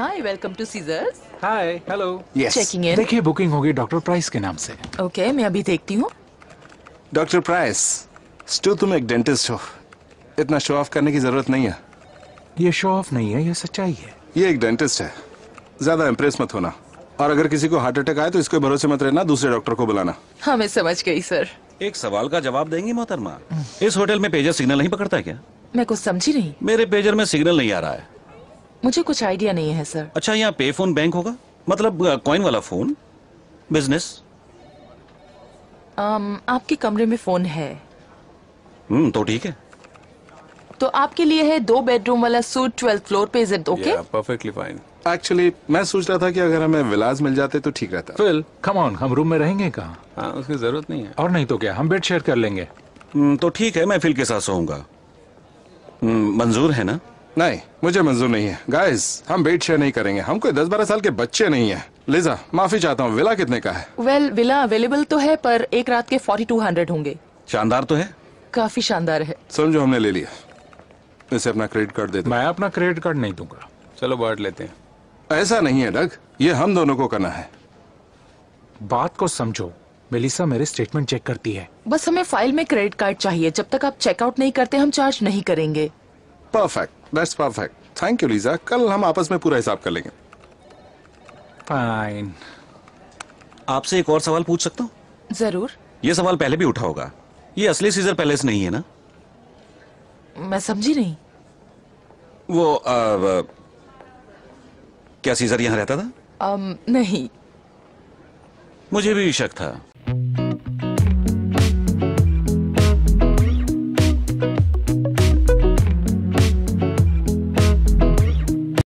hi welcome to Caesars hi hello yes checking in देखिए booking होगी doctor price के नाम से ओके मैं अभी देखती हूँ डॉक्टर प्राइस स्टू तुम एक डेंटिस्ट हो इतना शो ऑफ करने की जरूरत नहीं है ये शो ऑफ नहीं है ये सच्चाई है ये एक डेंटिस्ट है ज्यादा इम्प्रेस मत होना और अगर किसी को हार्ट अटैक आए तो इसको भरोसे मत रहना दूसरे डॉक्टर को बुलाना हाँ मैं समझ गई सर एक सवाल का जवाब देंगी मोहतरमा इस होटल में पेजर सिग्नल नहीं पकड़ता क्या मैं कुछ समझी नहीं मेरे पेजर में सिग्नल नहीं आ रहा है मुझे कुछ आइडिया नहीं है सर अच्छा यहाँ पे फोन बैंक होगा मतलब कॉइन वाला फोन बिजनेस आम, आपके कमरे में फोन है हम्म तो ठीक है तो आपके लिए है दो बेडरूम वाला सूट ट्वेल्थ फ्लोर पे is it okay perfectly fine actually मैं सोच रहा था कि अगर हमें विलास मिल जाते तो ठीक रहता फिल कम ऑन हम रूम में रहेंगे कहाँ हाँ, उसकी जरूरत नहीं है और नहीं तो क्या हम बेड शेयर कर लेंगे हम्म, तो ठीक है मैं फिल के साथ सोऊंगा हम्म, मंजूर है ना नहीं मुझे मंजूर नहीं है गाइस हम बेट शेयर नहीं करेंगे हम कोई दस बारह साल के बच्चे नहीं है लिजा माफी चाहता हूँ विला कितने का है वेल well, विला अवेलेबल तो है पर एक रात के फोर्टी टू हंड्रेड होंगे शानदार तो है काफी शानदार है समझो हमने ले लिया इसे अपना क्रेडिट कार्ड दे मैं अपना क्रेडिट कार्ड नहीं दूंगा चलो बांट लेते हैं ऐसा नहीं है डग ये हम दोनों को करना है बात को समझो मेलिसा मेरे स्टेटमेंट चेक करती है बस हमें फाइल में क्रेडिट कार्ड चाहिए जब तक आप चेकआउट नहीं करते हम चार्ज नहीं करेंगे perfect that's perfect thank you Lisa कल हम आपस में पूरा हिसाब कर लेंगे फाइन आपसे एक और सवाल पूछ सकता हूँ जरूर ये सवाल पहले भी उठा होगा ये असली सीजर पैलेस नहीं है ना मैं समझी नहीं वो आ, आ, क्या सीजर यहाँ रहता था आ, नहीं मुझे भी शक था